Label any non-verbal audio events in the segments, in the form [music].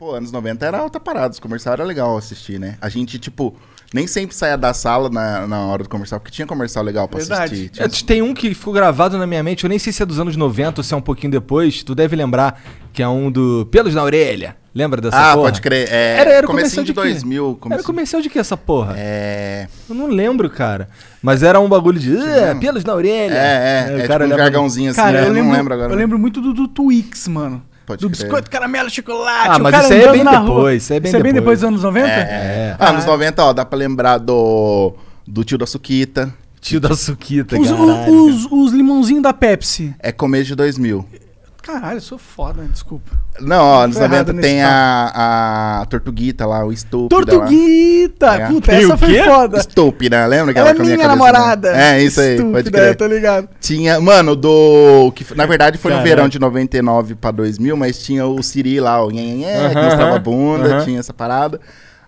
Pô, anos 90 era alta parada, os comercial era legal assistir, né? A gente, tipo, nem sempre saía da sala na, na hora do comercial, porque tinha comercial legal pra Verdade. assistir. Tinha... tem um que ficou gravado na minha mente, eu nem sei se é dos anos 90 ou se é um pouquinho depois, tu deve lembrar, que é um do Pelos na Orelha. Lembra dessa ah, porra? Ah, pode crer. É, era, era comercial de, de 2000. Comecinho... Era comercial de que essa porra? É... Eu não lembro, cara. Mas era um bagulho de... Pelos na orelha. É, é. é, é cara tipo um gargãozinho assim. Cara, né? eu, eu lembro, não lembro agora. Eu lembro muito do, do Twix, mano. Pode do crer. biscoito caramelo chocolate. Ah, mas é isso aí é bem depois. Rua. Isso é bem, isso depois. É bem depois dos anos 90? É. é. Ah, anos 90, ó, dá pra lembrar do, do tio da Suquita. Tio da Suquita, os, os, os, os, limãozinhos da Pepsi. É comer de 2000. Caralho, eu sou foda, né? desculpa. Não, ó, anos 90 tem a, a Tortuguita lá, o Estúpida. Tortuguita! Lá. É. Puta, é. essa foi foda. Estúpida, né? lembra que ela é com a minha namorada. Né? É, isso aí, Estúpida, pode né? crer. tô ligado. Tinha, mano, do... que Na é, verdade foi Caralho. no verão de 99 pra 2000, mas tinha o Siri lá, o nhenhenhé, uh -huh, que mostrava a bunda, uh -huh. tinha essa parada.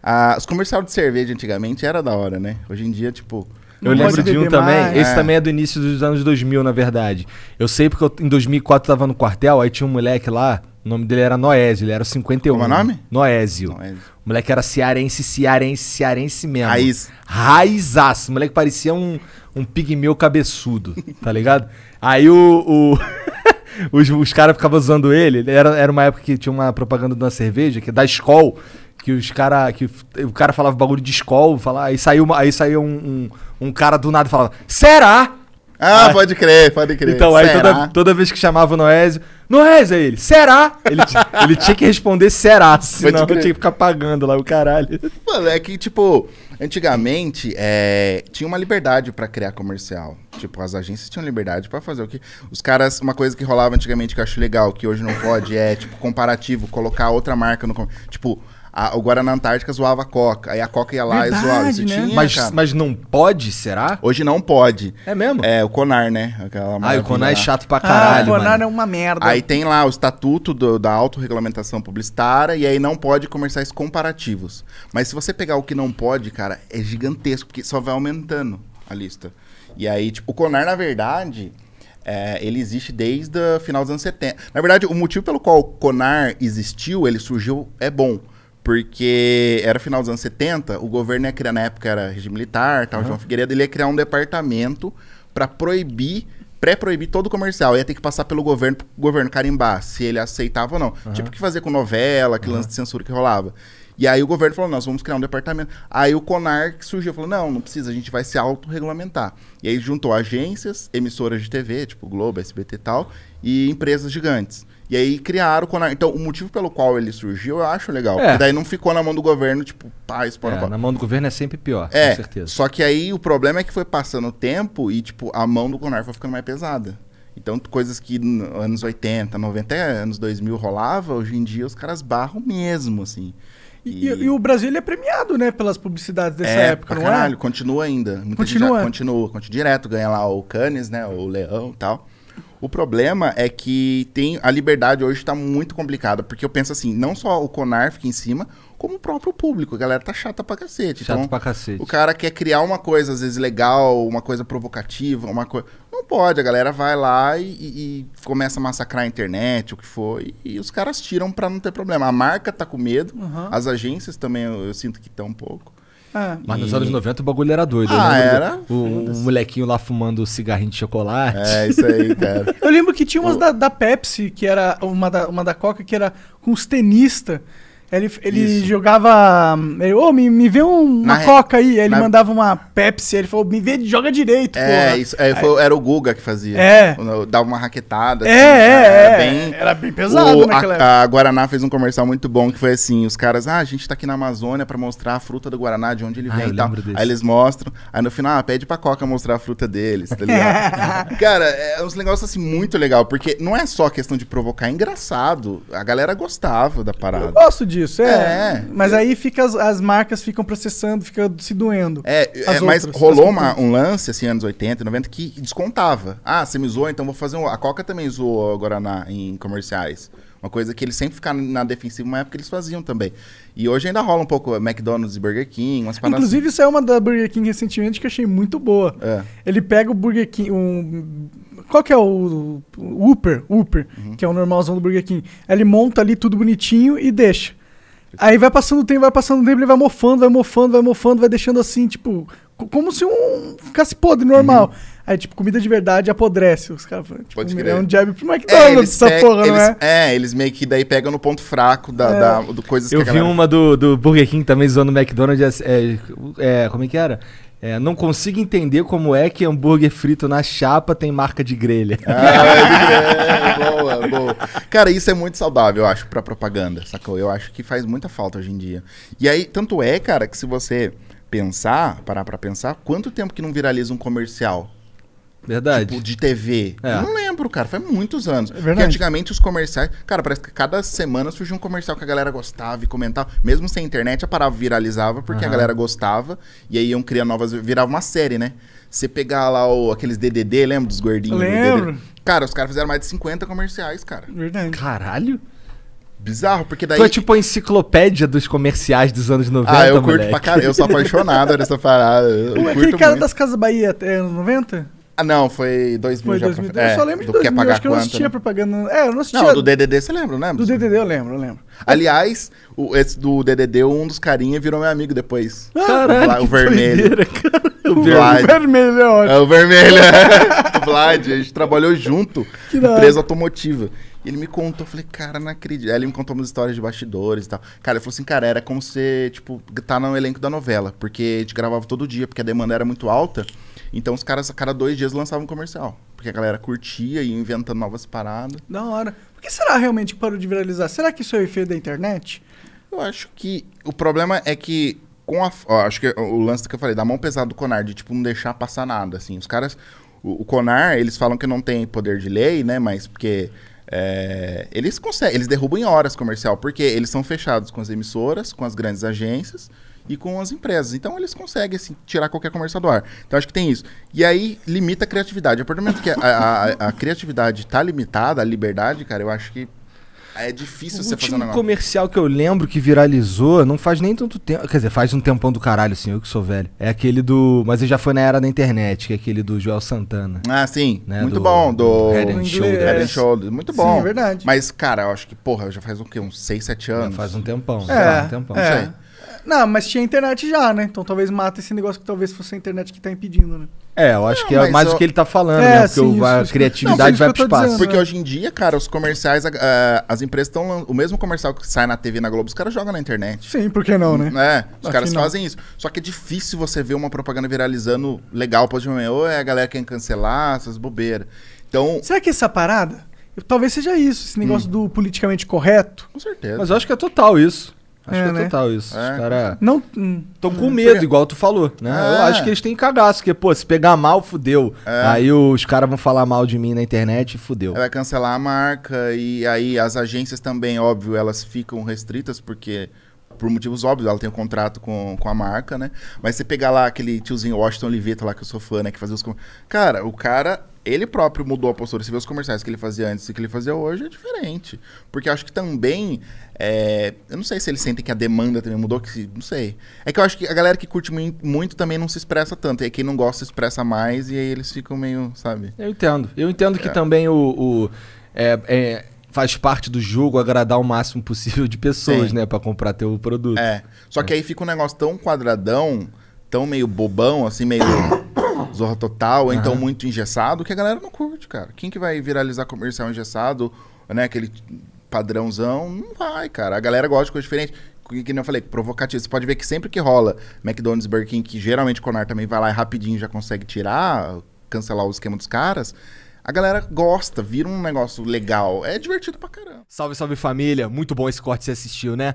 Ah, os comerciais de cerveja antigamente era da hora, né? Hoje em dia, tipo... Eu não lembro de um mais. também. Esse é. também é do início dos anos 2000, na verdade. Eu sei porque eu, em 2004 tava no quartel, aí tinha um moleque lá, o nome dele era Noésio, ele era 51. Como é o nome? Noésio. Noésio. O moleque era cearense, cearense, cearense mesmo. Raiz. Raizaço. O moleque parecia um, um pigmeu cabeçudo, tá ligado? Aí o... o... [laughs] os, os caras ficavam usando ele. Era, era uma época que tinha uma propaganda de uma cerveja, que é da escola que os cara que o cara falava bagulho de escola, falar, aí saiu uma, aí saiu um, um, um, cara do nada e falava: "Será?" Ah, pode crer, pode crer. Então, será? aí toda, toda vez que chamava o Noésio, Noésio é ele, será? Ele, ele tinha que responder será, senão eu tinha que ficar pagando lá o caralho. Mano, é que, tipo, antigamente é, tinha uma liberdade para criar comercial. Tipo, as agências tinham liberdade para fazer o que. Os caras, uma coisa que rolava antigamente que eu acho legal, que hoje não pode, é, tipo, comparativo, colocar outra marca no. Tipo, a, o Guaraná Antártica zoava a Coca. Aí a Coca ia lá Verdade, e zoava. Isso né? tinha, mas, mas não pode, será? Hoje não pode. É mesmo? É, o Conar, né? Aquela ah, o Conar é lá. é chato pra caralho. Ah, o Conar mano. é uma merda. Aí tem lá o estatuto do, da autorregulamentação publicitária e aí não pode comerciais comparativos. Mas se você pegar o que não pode, cara, é gigantesco, porque só vai aumentando a lista. E aí, tipo, o Conar, na verdade. É, ele existe desde o final dos anos 70. Na verdade, o motivo pelo qual o Conar existiu, ele surgiu, é bom. Porque era final dos anos 70, o governo ia criar, na época era regime militar, tal, uhum. João Figueiredo, ele ia criar um departamento para proibir pré-proibir todo o comercial. Ia ter que passar pelo governo, pro governo carimbar se ele aceitava ou não. Uhum. Tipo o que fazer com novela, que uhum. lance de censura que rolava. E aí o governo falou, nós vamos criar um departamento. Aí o Conar surgiu, falou, não, não precisa, a gente vai se autorregulamentar. E aí juntou agências, emissoras de TV, tipo Globo, SBT e tal, e empresas gigantes. E aí criaram o Conar. Então, o motivo pelo qual ele surgiu, eu acho legal. É. daí não ficou na mão do governo, tipo, pá, espora, é, Na mão do governo é sempre pior, é, com certeza. Só que aí o problema é que foi passando o tempo e, tipo, a mão do Conar foi ficando mais pesada. Então, coisas que anos 80, 90, é, anos 2000 rolava, hoje em dia os caras barram mesmo, assim. E, e, e, o Brasil é premiado, né, pelas publicidades dessa é, época, não é? caralho, é? Continua ainda. Muita continua. Já, continua, continua direto, ganha lá o Cannes, né, o Leão e tal. O problema é que tem a liberdade hoje está muito complicada, porque eu penso assim, não só o Conar fica em cima, como o próprio público. A galera tá chata pra cacete. Chata então, pra cacete. O cara quer criar uma coisa, às vezes, legal, uma coisa provocativa, uma coisa. Não pode, a galera vai lá e, e, começa a massacrar a internet, o que for, e, e, os caras tiram pra não ter problema. A marca tá com medo, uhum. as agências também eu, eu sinto que estão um pouco. É. Mas e... nos anos 90 o bagulho era doido. Né? Ah, era? O, o, molequinho lá fumando cigarrinho de chocolate. É, isso aí, cara. [laughs] Eu lembro que tinha umas da, da Pepsi, que era uma da, uma da Coca, que era com os tenistas. Ele, ele jogava. Hum, ele, oh, me, me vê um, uma na coca aí. aí ele na... mandava uma Pepsi. Ele falou, me vê, joga direito. É, porra. isso. É, foi, era o Guga que fazia. É. Dava uma raquetada. É, assim, é, era, é. bem, era bem pesado o, naquela A, a Guaraná fez um comercial muito bom que foi assim: os caras, ah, a gente tá aqui na Amazônia pra mostrar a fruta do Guaraná, de onde ele ah, vem e tal. Desse. Aí eles mostram. Aí no final, ah, pede pra Coca mostrar a fruta deles, tá ligado? [laughs] Cara, é, é uns negócios assim muito legal. Porque não é só questão de provocar, é engraçado. A galera gostava da parada. Eu gosto disso disso. É. é mas aí fica as, as, marcas ficam processando, fica se doendo. É, é mas rolou uma, um lance, assim, anos 80, 90, que descontava. Ah, você me zoou, então vou fazer um. A Coca também zoou agora na, em comerciais. Uma coisa que eles sempre ficaram na defensiva, uma época eles faziam também. E hoje ainda rola um pouco é, McDonald's e Burger King, umas paradas. Inclusive, assim. isso é uma da Burger King recentemente que achei muito boa. É. Ele pega o Burger King. Um... Qual que é o, o Uber? Uber, uhum. que é o normalzão do Burger King. Ele monta ali tudo bonitinho e deixa. Aí vai passando o tempo, vai passando o tempo, ele vai mofando, vai mofando, vai mofando, vai deixando assim, tipo, como se um ficasse podre, normal. Uhum. Aí, tipo, comida de verdade apodrece. Os caras falam, tipo, é um jab pro é, McDonald's é, essa porra, eles, é? eles meio que daí pegam no ponto fraco da, é. da do coisas Eu vi galera... uma do, do Burger King também zoando o McDonald's. É, é, como é que era? É, não consigo entender como é que hambúrguer frito na chapa tem marca de grelha. Ah, é, boa, boa. Cara, isso é muito saudável, eu acho, pra propaganda, sacou? Eu acho que faz muita falta hoje em dia. E aí, tanto é, cara, que se você pensar, parar pra pensar, quanto tempo que não viraliza um comercial Verdade. Tipo, de TV. É. Não lembro, cara. Faz muitos anos. É verdade. Porque antigamente os comerciais. Cara, parece que cada semana surgia um comercial que a galera gostava e comentava. Mesmo sem internet, a parava viralizava porque uhum. a galera gostava. E aí iam criar novas. Virava uma série, né? Você pegar lá o, aqueles DDD, lembra dos gordinhos? Lembro. Cara, os caras fizeram mais de 50 comerciais, cara. Verdade. Caralho. Bizarro, porque daí. Tu é tipo a enciclopédia dos comerciais dos anos 90. Ah, eu curto moleque. pra caralho. Eu sou apaixonado [laughs] nessa parada. Eu Ué, aquele cara muito. das Casas Bahia até anos 90? Ah, não, foi 2000 foi já. 2000, pra... Eu só é, lembro de 2000, é pagar acho que eu não assistia né? propaganda. É, eu não assistia. Não, do DDD você lembra, né? Do DDD eu lembro, eu lembro. Aliás, o, esse do DDD, um dos carinhas virou meu amigo depois. Ah, Caraca, o, o vermelho. O, vermelho é ótimo. É o vermelho. É. [laughs] o Vlad, a gente trabalhou junto. Que empresa automotiva. E ele me contou, eu falei, cara, não acredito. Aí ele me contou umas histórias de bastidores e tal. Cara, ele falou assim, cara, era como você, tipo, tá no elenco da novela, porque a gente gravava todo dia, porque a demanda era muito alta. Então os caras, a cada dois dias, lançavam um comercial. Porque a galera curtia e inventando novas paradas. Da hora. Por que será realmente que parou de viralizar? Será que isso é o efeito da internet? Eu acho que o problema é que com a. Ó, acho que o lance que eu falei, da mão pesada do Conar, de tipo, não deixar passar nada, assim. Os caras. O, o Conar, eles falam que não tem poder de lei, né? Mas porque é, eles conseguem, eles derrubam em horas comercial, porque eles são fechados com as emissoras, com as grandes agências e com as empresas. Então eles conseguem assim, tirar qualquer comercial do ar. Então acho que tem isso. E aí limita a criatividade. A partir do momento que a, a, a criatividade está limitada, a liberdade, cara, eu acho que é difícil o você fazer um negócio. comercial que eu lembro que viralizou, não faz nem tanto tempo. Quer dizer, faz um tempão do caralho, assim, eu que sou velho. É aquele do. Mas ele já foi na era da internet, que é aquele do Joel Santana. Ah, sim. Né? Muito do, bom. Do Head and Shoulders. Head and Shoulders. Muito bom. Sim, verdade. Mas, cara, eu acho que, porra, já faz o quê? Uns 6, 7 anos? É, já faz um tempão. É, faz um tempão. É. Não sei. Não, mas tinha internet já, né? Então talvez mata esse negócio que talvez fosse a internet que tá impedindo, né? É, eu acho Não, é, que é mais o que ele tá falando, É, né? Porque sim, o- a isso, Não, criatividade vai que pro eu espaço. dizendo. Porque hoje em dia, cara, os comerciais, ah, as empresas estão. O mesmo comercial que sai na TV e na Globo, os caras jogam na internet. Sim, por que não, né? É, os Afinal. caras fazem isso. Só que é difícil você ver uma propaganda viralizando legal pós de Ou é a galera quer cancelar, essas bobeiras. Então, Será que essa parada? Talvez seja isso, esse negócio hum. do politicamente correto. com certeza. Mas eu acho que é total isso. Acho é, que é né? total isso. É. Os caras. Não. Estão com medo, é. igual tu falou, né? É. Eu acho que eles têm cagaço, porque, pô, se pegar mal, fudeu. É. Aí os caras vão falar mal de mim na internet e fudeu. Vai cancelar a marca e aí as agências também, óbvio, elas ficam restritas, porque por motivos óbvios, ela tem um contrato com, com a marca, né? Mas você pegar lá aquele tiozinho Washington Oliveto lá, que eu sou fã, né? Que fazia os. Cara, o cara ele próprio mudou a postura. Você vê os comerciais que ele fazia antes e que ele fazia hoje, é diferente. Porque acho que também. É, eu não sei se eles sentem que a demanda também mudou, que não sei. É que eu acho que a galera que curte muito também não se expressa tanto. E aí quem não gosta se expressa mais, e aí eles ficam meio, sabe? Eu entendo. Eu entendo que é. também o. o é, é faz parte do jogo agradar o máximo possível de pessoas, Sim. né? para comprar teu produto. É. Só que aí fica um negócio tão quadradão, tão meio bobão, assim, meio. Zorra Total, ou então muito engessado, que a galera não curte, cara. Quem que vai viralizar comercial engessado, né? Aquele padrãozão, não vai, cara. A galera gosta de coisa diferente. Que, que nem eu falei, provocativo. Você pode ver que sempre que rola McDonald's, Burger King, que geralmente o Conar também vai lá e rapidinho já consegue tirar, cancelar o esquema dos caras. A galera gosta, vira um negócio legal. É divertido pra caramba. Salve, salve família. Muito bom esse corte que você assistiu, né?